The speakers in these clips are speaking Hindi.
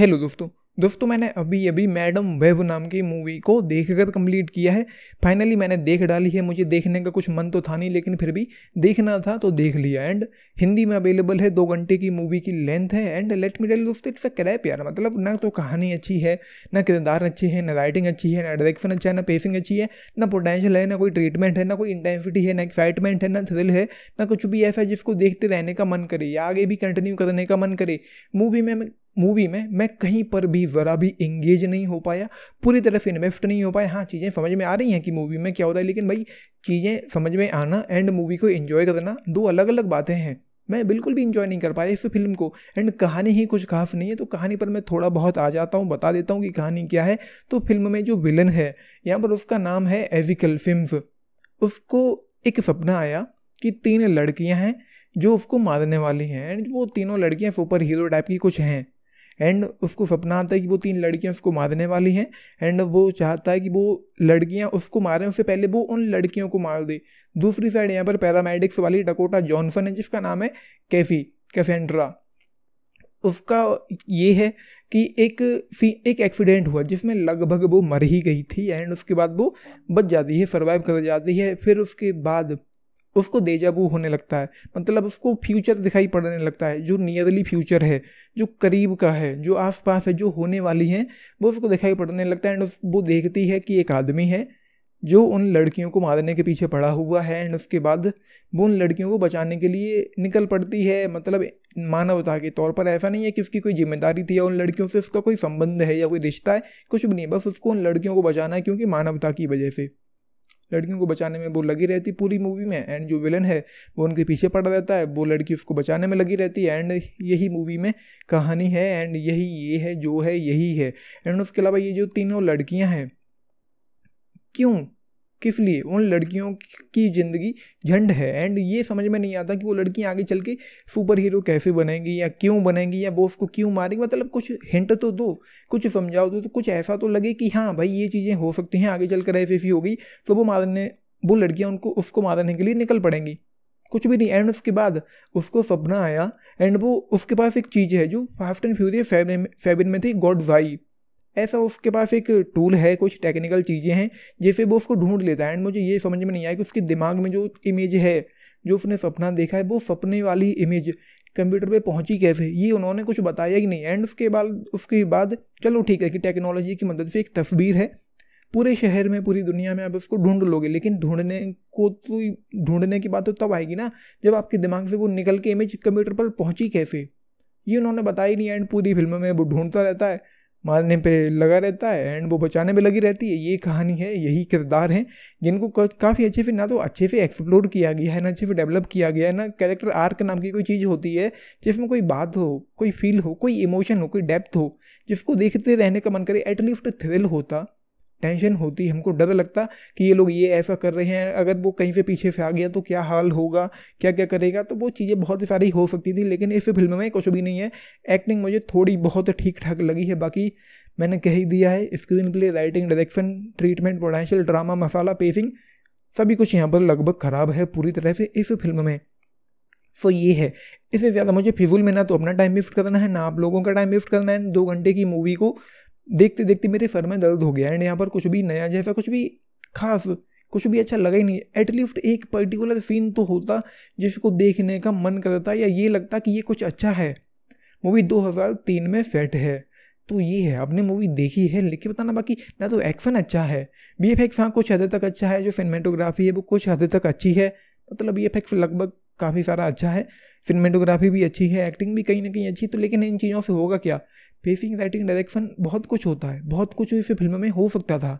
हेलो दोस्तों दोस्तों मैंने अभी अभी मैडम वेब नाम की मूवी को देख कर कम्प्लीट किया है फाइनली मैंने देख डाली है मुझे देखने का कुछ मन तो था नहीं लेकिन फिर भी देखना था तो देख लिया एंड हिंदी में अवेलेबल है दो घंटे की मूवी की लेंथ है एंड लेट मी डेल दोस्तों इट्स अ क्रैप यार मतलब ना तो कहानी अच्छी है ना किरदार अच्छे हैं ना राइटिंग अच्छी है ना डायरेक्शन अच्छा है ना पेसिंग अच्छी है ना पोटेंशियल है ना कोई ट्रीटमेंट है ना कोई इंटेंसिटी है ना एक्साइटमेंट है ना थ्रिल है ना कुछ भी ऐसा है जिसको देखते रहने का मन करे या आगे भी कंटिन्यू करने का मन करे मूवी में मूवी में मैं कहीं पर भी ज़रा भी इंगेज नहीं हो पाया पूरी तरह से इन्वेस्ट नहीं हो पाया हाँ चीज़ें समझ में आ रही हैं कि मूवी में क्या हो रहा है लेकिन भाई चीज़ें समझ में आना एंड मूवी को इन्जॉय करना दो अलग अलग बातें हैं मैं बिल्कुल भी इंजॉय नहीं कर पाया इस फिल्म को एंड कहानी ही कुछ खास नहीं है तो कहानी पर मैं थोड़ा बहुत आ जाता हूँ बता देता हूँ कि कहानी क्या है तो फिल्म में जो विलन है यहाँ पर उसका नाम है एविकल फिल्म उसको एक सपना आया कि तीन लड़कियाँ हैं जो उसको मारने वाली हैं एंड वो तीनों लड़कियाँ सुपर हीरो टाइप की कुछ हैं एंड उसको सपना आता है कि वो तीन लड़कियाँ उसको मारने वाली हैं एंड वो चाहता है कि वो लड़कियाँ उसको मारें उससे पहले वो उन लड़कियों को मार दे दूसरी साइड यहाँ पर पैरामेडिक्स वाली डकोटा जॉनसन है जिसका नाम है कैफी कैफेंड्रा उसका ये है कि एक एक एक्सीडेंट हुआ जिसमें लगभग वो मर ही गई थी एंड उसके बाद वो बच जाती है सर्वाइव कर जाती है फिर उसके बाद उसको देजाबू होने लगता है मतलब उसको फ्यूचर दिखाई पड़ने लगता है जो नियरली फ्यूचर है जो करीब का है जो आस पास है जो होने वाली है वो उसको दिखाई पड़ने लगता है एंड वो देखती है कि एक आदमी है जो उन लड़कियों को मारने के पीछे पड़ा हुआ है एंड उसके बाद वो उन लड़कियों को बचाने के लिए निकल पड़ती है मतलब मानवता के तौर पर ऐसा नहीं है कि उसकी कोई जिम्मेदारी थी या उन लड़कियों से उसका कोई संबंध है या कोई रिश्ता है कुछ भी नहीं बस उसको उन लड़कियों को बचाना है क्योंकि मानवता की वजह से लड़कियों को बचाने में वो लगी रहती पूरी मूवी में एंड जो विलन है वो उनके पीछे पड़ा रहता है वो लड़की उसको बचाने में लगी रहती है एंड यही मूवी में कहानी है एंड यही ये है जो है यही है एंड उसके अलावा ये जो तीनों लड़कियाँ हैं क्यों किस लिए उन लड़कियों की ज़िंदगी झंड है एंड ये समझ में नहीं आता कि वो लड़की आगे चल के सुपर हीरो कैसे बनेंगी या क्यों बनेंगी या बॉस को क्यों मारेंगी मतलब कुछ हिंट तो दो कुछ समझाओ दो तो, तो कुछ ऐसा तो लगे कि हाँ भाई ये चीज़ें हो सकती हैं आगे चल कर ऐसी ऐसी होगी तो वो मारने वो लड़कियाँ उनको उसको मारने के लिए निकल पड़ेंगी कुछ भी नहीं एंड उसके बाद उसको सपना आया एंड वो उसके पास एक चीज़ है जो फास्ट एंड फ्यूरियस फैबिन में थी गॉड वाइफ ऐसा उसके पास एक टूल है कुछ टेक्निकल चीज़ें हैं जैसे वो उसको ढूंढ लेता है एंड मुझे ये समझ में नहीं आया कि उसके दिमाग में जो इमेज है जो उसने सपना देखा है वो सपने वाली इमेज कंप्यूटर पे पहुंची कैसे ये उन्होंने कुछ बताया कि नहीं एंड उसके बाद उसके बाद चलो ठीक है कि टेक्नोलॉजी की मदद से एक तस्वीर है पूरे शहर में पूरी दुनिया में आप उसको ढूंढ लोगे लेकिन ढूंढने को तो ढूंढने की बात तो तब आएगी ना जब आपके दिमाग से वो निकल के इमेज कंप्यूटर पर पहुंची कैसे ये उन्होंने बताया नहीं एंड पूरी फिल्म में वो ढूंढता रहता है मारने पे लगा रहता है एंड वो बचाने में लगी रहती है ये कहानी है यही किरदार हैं जिनको काफ़ी अच्छे से ना तो अच्छे से एक्सप्लोर किया गया है ना अच्छे से डेवलप किया गया है ना कैरेक्टर आर्क नाम की कोई चीज़ होती है जिसमें कोई बात हो कोई फील हो कोई इमोशन हो कोई डेप्थ हो जिसको देखते रहने का मन करे एटलीस्ट थ्रिल होता टेंशन होती हमको डर लगता कि ये लोग ये ऐसा कर रहे हैं अगर वो कहीं से पीछे से आ गया तो क्या हाल होगा क्या क्या करेगा तो वो चीज़ें बहुत सारी हो सकती थी लेकिन इस फिल्म में कुछ भी नहीं है एक्टिंग मुझे थोड़ी बहुत ठीक ठाक लगी है बाकी मैंने कह ही दिया है screenplay writing direction treatment potential drama masala pacing सभी कुछ यहाँ पर लगभग ख़राब है पूरी तरह से इस फिल्म में सो so, ये है इससे ज़्यादा मुझे फिजूल में ना तो अपना टाइम वेस्ट करना है ना आप लोगों का टाइम वेस्ट करना है दो घंटे की मूवी को देखते देखते मेरे सर में दर्द हो गया एंड यहाँ पर कुछ भी नया जैसा कुछ भी खास कुछ भी अच्छा लगा ही नहीं एटलीस्ट एक पर्टिकुलर सीन तो होता जिसको देखने का मन करता या ये लगता कि ये कुछ अच्छा है मूवी 2003 में सेट है तो ये है आपने मूवी देखी है लेकिन बताना बाकी ना तो एक्शन अच्छा है बी एफ एक्स हाँ कुछ हद तक अच्छा है जो सिनेमेटोग्राफी है वो कुछ हद तक अच्छी है मतलब बी एफ एक्स लगभग काफ़ी सारा अच्छा है सिनेमेटोग्राफी भी अच्छी है एक्टिंग भी कहीं ना कहीं अच्छी तो लेकिन इन चीज़ों से होगा क्या पेसिंग राइटिंग डायरेक्शन बहुत कुछ होता है बहुत कुछ इस फिल्म में हो सकता था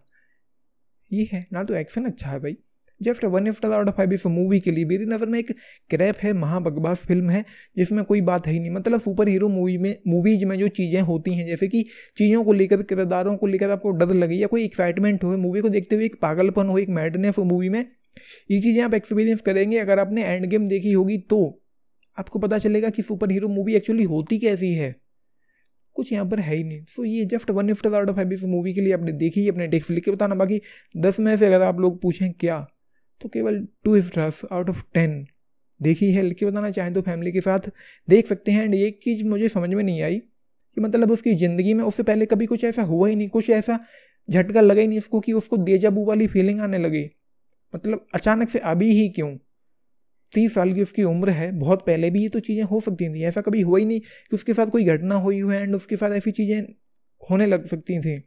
ये है ना तो एक्शन अच्छा है भाई जस्ट वन इफ्ट आउट ऑफ फाइव मूवी के लिए बेदी नफर में एक क्रैप है महाबकबास फिल्म है जिसमें कोई बात है ही नहीं मतलब सुपर हीरो मूवी में मूवीज में जो चीज़ें होती हैं जैसे कि चीज़ों को लेकर किरदारों को लेकर आपको डर लगे या कोई एक्साइटमेंट हो मूवी को देखते हुए एक पागलपन हो एक मैडनेस हो मूवी में ये चीज़ें आप एक्सपीरियंस करेंगे अगर आपने एंड गेम देखी होगी तो आपको पता चलेगा कि सुपर हीरो मूवी एक्चुअली होती कैसी है कुछ यहाँ पर है ही नहीं सो so, ये जस्ट वन इफ्ट आउट ऑफ हैबिट मूवी के लिए आपने देखी अपने डेस्क लिख के बताना बाकी दस में से अगर आप लोग पूछें क्या तो केवल two rough out of ten देखी है लिख के बताना चाहें तो फैमिली के साथ देख सकते हैं एंड एक चीज़ मुझे समझ में नहीं आई कि मतलब उसकी ज़िंदगी में उससे पहले कभी कुछ ऐसा हुआ ही नहीं कुछ ऐसा झटका लगा ही नहीं उसको कि उसको देजाबू वाली फीलिंग आने लगी मतलब अचानक से अभी ही क्यों तीस साल की उसकी उम्र है बहुत पहले भी ये तो चीज़ें हो सकती थी ऐसा कभी हुआ ही नहीं कि उसके साथ कोई घटना हुई हो एंड उसके साथ ऐसी चीज़ें होने लग सकती थी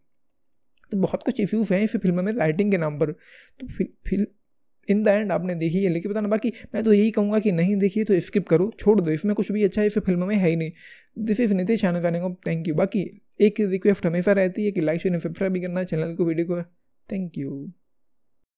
तो बहुत कुछ इश्यूज़ हैं इस फिल्म में राइटिंग के नाम पर तो fill, fill in the end आपने देखी है लेकिन बताना बाकी मैं तो यही कहूँगा कि नहीं देखिए तो स्किप करो छोड़ दो इसमें कुछ भी अच्छा है इस फिल्म में है ही नहीं दिस इज नितेश आने को थैंक यू बाकी एक रिक्वेस्ट हमेशा रहती है कि लाइक शेयर सब्सक्राइब भी करना चैनल को वीडियो को थैंक यू